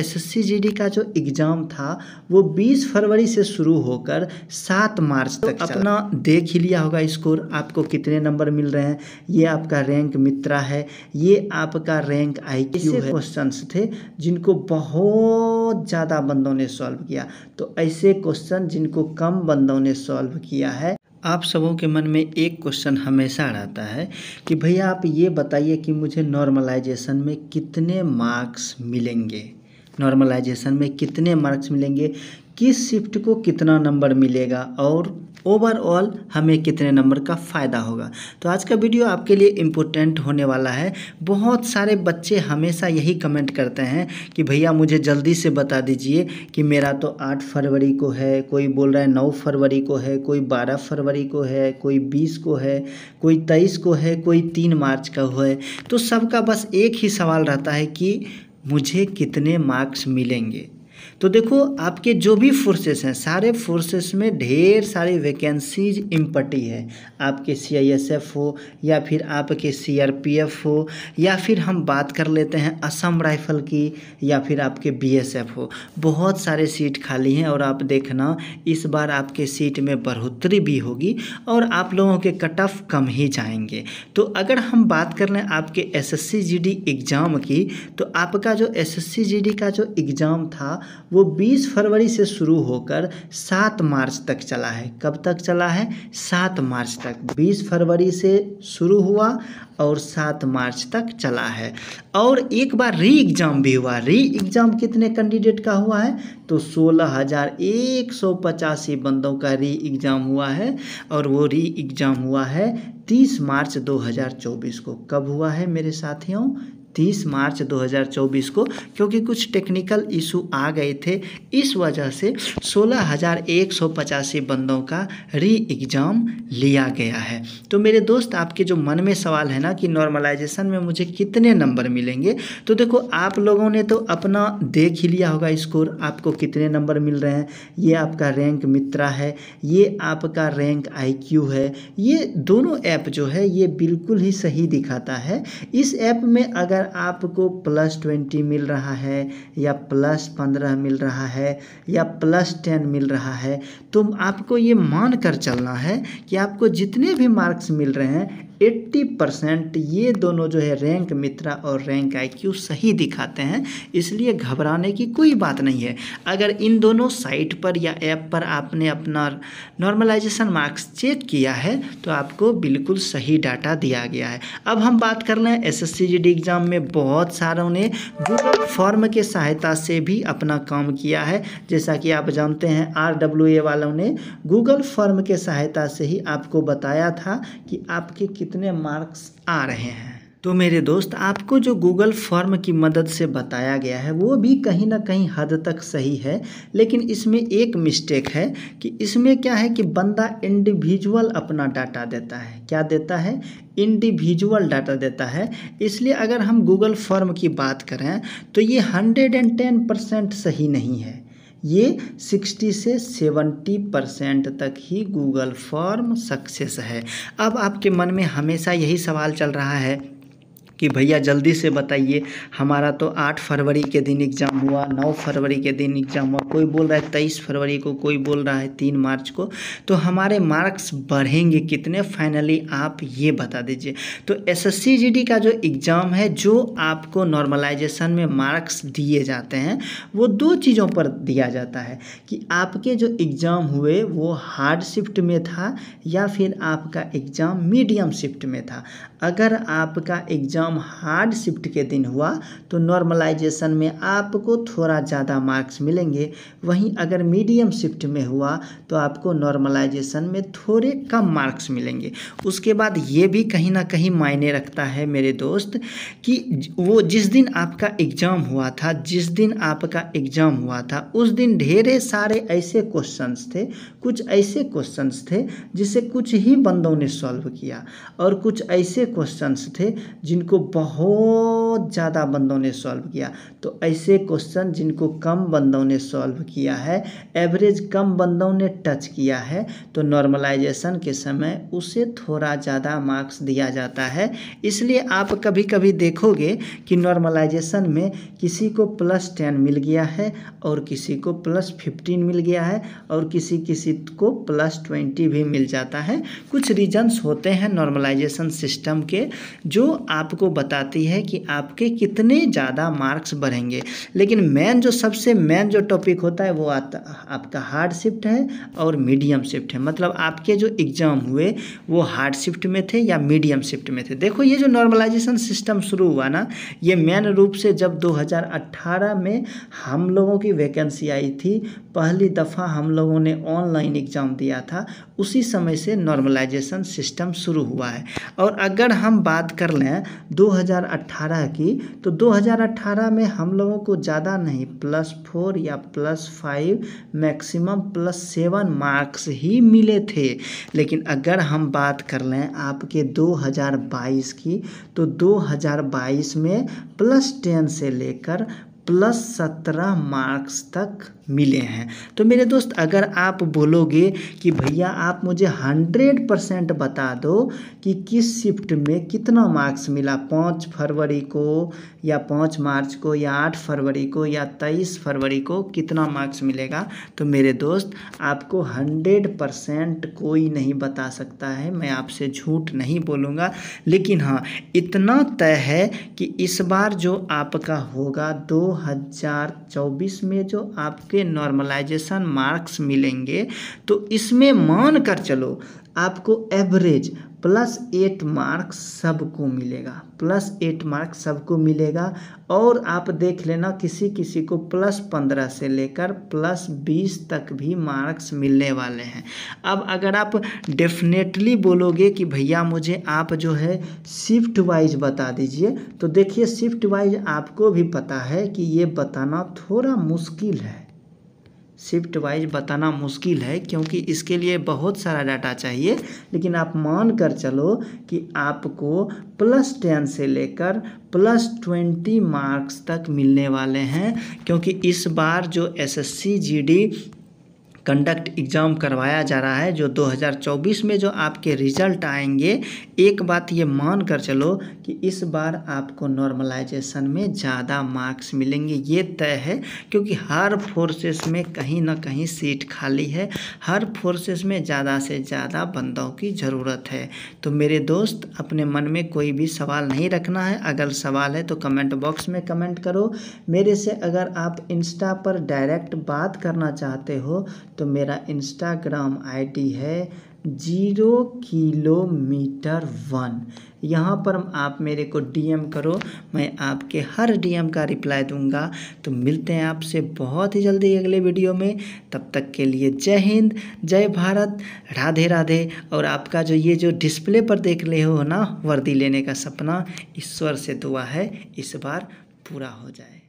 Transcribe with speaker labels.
Speaker 1: S S का जो exam था वो 20 फरवरी से शुरू होकर 7 मार्च तो तक तो अपना देख ही लिया होगा स्कोर आपको कितने नंबर मिल रहे हैं ये आपका रैंक मित्रा है ये आपका रैंक आई क्यू है क्वेश्चंस थे जिनको बहुत ज़्यादा बंदों ने सॉल्व किया तो ऐसे क्वेश्चन जिनको कम बंदों ने सॉल्व किया है आप सबों के मन में एक क्वेश्चन हमेशा रहता है कि भैया आप ये बताइए कि मुझे नॉर्मलाइजेशन में कितने मार्क्स मिलेंगे नॉर्मलाइजेशन में कितने मार्क्स मिलेंगे किस शिफ्ट को कितना नंबर मिलेगा और ओवरऑल हमें कितने नंबर का फ़ायदा होगा तो आज का वीडियो आपके लिए इम्पोर्टेंट होने वाला है बहुत सारे बच्चे हमेशा यही कमेंट करते हैं कि भैया मुझे जल्दी से बता दीजिए कि मेरा तो आठ फरवरी को है कोई बोल रहा है नौ फरवरी को है कोई बारह फरवरी को है कोई बीस को है कोई तेईस को है कोई तीन मार्च का है तो सबका बस एक ही सवाल रहता है कि मुझे कितने मार्क्स मिलेंगे तो देखो आपके जो भी फोर्सेस हैं सारे फोर्सेस में ढेर सारी वैकेंसीज इम्पटी है आपके सीआईएसएफ हो या फिर आपके सीआरपीएफ हो या फिर हम बात कर लेते हैं असम राइफल की या फिर आपके बीएसएफ हो बहुत सारे सीट खाली हैं और आप देखना इस बार आपके सीट में बढ़ोतरी भी होगी और आप लोगों के कट ऑफ कम ही जाएंगे तो अगर हम बात कर लें आपके जी डी एग्ज़ाम की तो आपका जो जी डी का जो एग्ज़ाम था वो 20 फरवरी से शुरू होकर 7 मार्च तक चला है कब तक चला है 7 मार्च तक 20 फरवरी से शुरू हुआ और 7 मार्च तक चला है और एक बार री एग्ज़ाम भी हुआ री एग्ज़ाम कितने कैंडिडेट का हुआ है तो सोलह हज़ार एक सौ पचासी बंदों का री एग्ज़ाम हुआ है और वो री एग्ज़ाम हुआ है 30 मार्च 2024 को कब हुआ है मेरे साथियों तीस मार्च 2024 को क्योंकि कुछ टेक्निकल इशू आ गए थे इस वजह से सोलह हज़ार एक सौ पचासी बंदों का री एग्ज़ाम लिया गया है तो मेरे दोस्त आपके जो मन में सवाल है ना कि नॉर्मलाइजेशन में मुझे कितने नंबर मिलेंगे तो देखो आप लोगों ने तो अपना देख ही लिया होगा स्कोर आपको कितने नंबर मिल रहे हैं ये आपका रैंक मित्रा है ये आपका रैंक आई है ये दोनों ऐप जो है ये बिल्कुल ही सही दिखाता है इस ऐप में अगर अगर आपको प्लस ट्वेंटी मिल रहा है या प्लस पंद्रह मिल रहा है या प्लस टेन मिल रहा है तो आपको ये मान कर चलना है कि आपको जितने भी मार्क्स मिल रहे हैं एट्टी परसेंट ये दोनों जो है रैंक मित्रा और रैंक आईक्यू सही दिखाते हैं इसलिए घबराने की कोई बात नहीं है अगर इन दोनों साइट पर या ऐप पर आपने अपना नॉर्मलाइजेशन मार्क्स चेक किया है तो आपको बिल्कुल सही डाटा दिया गया है अब हम बात कर रहे हैं एस एस एग्ज़ाम में बहुत सारों ने गूगल फॉर्म के सहायता से भी अपना काम किया है जैसा कि आप जानते हैं आर डब्ल्यू ए वालों ने गूगल फॉर्म के सहायता से ही आपको बताया था कि आपके कितने कितने मार्क्स आ रहे हैं तो मेरे दोस्त आपको जो गूगल फॉर्म की मदद से बताया गया है वो भी कहीं ना कहीं हद तक सही है लेकिन इसमें एक मिस्टेक है कि इसमें क्या है कि बंदा इंडिविजुअल अपना डाटा देता है क्या देता है इंडिविजुअल डाटा देता है इसलिए अगर हम गूगल फॉर्म की बात करें तो ये हंड्रेड एंड टेन परसेंट सही नहीं है ये 60 से 70 परसेंट तक ही गूगल फॉर्म सक्सेस है अब आपके मन में हमेशा यही सवाल चल रहा है कि भैया जल्दी से बताइए हमारा तो आठ फरवरी के दिन एग्ज़ाम हुआ नौ फरवरी के दिन एग्ज़ाम हुआ कोई बोल रहा है तेईस फरवरी को कोई बोल रहा है तीन मार्च को तो हमारे मार्क्स बढ़ेंगे कितने फाइनली आप ये बता दीजिए तो एस एस का जो एग्ज़ाम है जो आपको नॉर्मलाइजेशन में मार्क्स दिए जाते हैं वो दो चीज़ों पर दिया जाता है कि आपके जो एग्ज़ाम हुए वो हार्ड शिफ्ट में था या फिर आपका एग्ज़ाम मीडियम शिफ्ट में था अगर आपका एग्ज़ाम एग्ज़ाम हार्ड शिफ्ट के दिन हुआ तो नॉर्मलाइजेशन में आपको थोड़ा ज़्यादा मार्क्स मिलेंगे वहीं अगर मीडियम शिफ्ट में हुआ तो आपको नॉर्मलाइजेशन में थोड़े कम मार्क्स मिलेंगे उसके बाद ये भी कहीं ना कहीं मायने रखता है मेरे दोस्त कि वो जिस दिन आपका एग्ज़ाम हुआ था जिस दिन आपका एग्ज़ाम हुआ था उस दिन ढेरे सारे ऐसे क्वेश्चन थे कुछ ऐसे क्वेश्चन थे जिसे कुछ ही बंदों ने सॉल्व किया और कुछ ऐसे क्वेश्चंस थे जिनको बहुत बहुत ज़्यादा बंदों ने सॉल्व किया तो ऐसे क्वेश्चन जिनको कम बंदों ने सॉल्व किया है एवरेज कम बंदों ने टच किया है तो नॉर्मलाइजेशन के समय उसे थोड़ा ज़्यादा मार्क्स दिया जाता है इसलिए आप कभी कभी देखोगे कि नॉर्मलाइजेशन में किसी को प्लस टेन मिल गया है और किसी को प्लस फिफ्टीन मिल गया है और किसी किसी को प्लस ट्वेंटी भी मिल जाता है कुछ रीजन्स होते हैं नॉर्मलाइजेशन सिस्टम के जो आपको बताती है कि आप आपके कितने ज़्यादा मार्क्स बढ़ेंगे लेकिन मेन जो सबसे मेन जो टॉपिक होता है वो आता आपका हार्ड शिफ्ट है और मीडियम शिफ्ट है मतलब आपके जो एग्ज़ाम हुए वो हार्ड शिफ्ट में थे या मीडियम शिफ्ट में थे देखो ये जो नॉर्मलाइजेशन सिस्टम शुरू हुआ ना ये मेन रूप से जब 2018 में हम लोगों की वैकेंसी आई थी पहली दफ़ा हम लोगों ने ऑनलाइन एग्ज़ाम दिया था उसी समय से नॉर्मलाइजेशन सिस्टम शुरू हुआ है और अगर हम बात कर लें 2018 की तो 2018 में हम लोगों को ज़्यादा नहीं प्लस फोर या plus five maximum plus seven marks ही मिले थे लेकिन अगर हम बात कर लें आपके 2022 की तो 2022 में प्लस टेन से लेकर प्लस सत्रह मार्क्स तक मिले हैं तो मेरे दोस्त अगर आप बोलोगे कि भैया आप मुझे हंड्रेड परसेंट बता दो कि किस शिफ्ट में कितना मार्क्स मिला पाँच फरवरी को या पाँच मार्च को या आठ फरवरी को या तेईस फरवरी को कितना मार्क्स मिलेगा तो मेरे दोस्त आपको हंड्रेड परसेंट कोई नहीं बता सकता है मैं आपसे झूठ नहीं बोलूँगा लेकिन हाँ इतना तय है कि इस बार जो आपका होगा दो 2024 में जो आपके नॉर्मलाइजेशन मार्क्स मिलेंगे तो इसमें मान कर चलो आपको एवरेज प्लस एट मार्क्स सबको मिलेगा प्लस एट मार्क्स सबको मिलेगा और आप देख लेना किसी किसी को प्लस पंद्रह से लेकर प्लस बीस तक भी मार्क्स मिलने वाले हैं अब अगर आप डेफिनेटली बोलोगे कि भैया मुझे आप जो है शिफ्ट वाइज बता दीजिए तो देखिए शिफ्ट वाइज आपको भी पता है कि ये बताना थोड़ा मुश्किल है शिफ्ट वाइज बताना मुश्किल है क्योंकि इसके लिए बहुत सारा डाटा चाहिए लेकिन आप मान कर चलो कि आपको प्लस टेन से लेकर प्लस ट्वेंटी मार्क्स तक मिलने वाले हैं क्योंकि इस बार जो एसएससी जीडी कंडक्ट एग्ज़ाम करवाया जा रहा है जो 2024 में जो आपके रिजल्ट आएंगे एक बात ये मान कर चलो कि इस बार आपको नॉर्मलाइजेशन में ज़्यादा मार्क्स मिलेंगे ये तय है क्योंकि हर फोर्सेस में कहीं ना कहीं सीट खाली है हर फोर्सेस में ज़्यादा से ज़्यादा बंदों की ज़रूरत है तो मेरे दोस्त अपने मन में कोई भी सवाल नहीं रखना है अगर सवाल है तो कमेंट बॉक्स में कमेंट करो मेरे से अगर आप इंस्टा पर डायरेक्ट बात करना चाहते हो तो मेरा इंस्टाग्राम आईडी है जीरो किलोमीटर वन यहाँ पर आप मेरे को डीएम करो मैं आपके हर डीएम का रिप्लाई दूंगा तो मिलते हैं आपसे बहुत ही जल्दी अगले वीडियो में तब तक के लिए जय हिंद जय भारत राधे राधे और आपका जो ये जो डिस्प्ले पर देख रहे हो ना वर्दी लेने का सपना ईश्वर से दुआ है इस बार पूरा हो जाए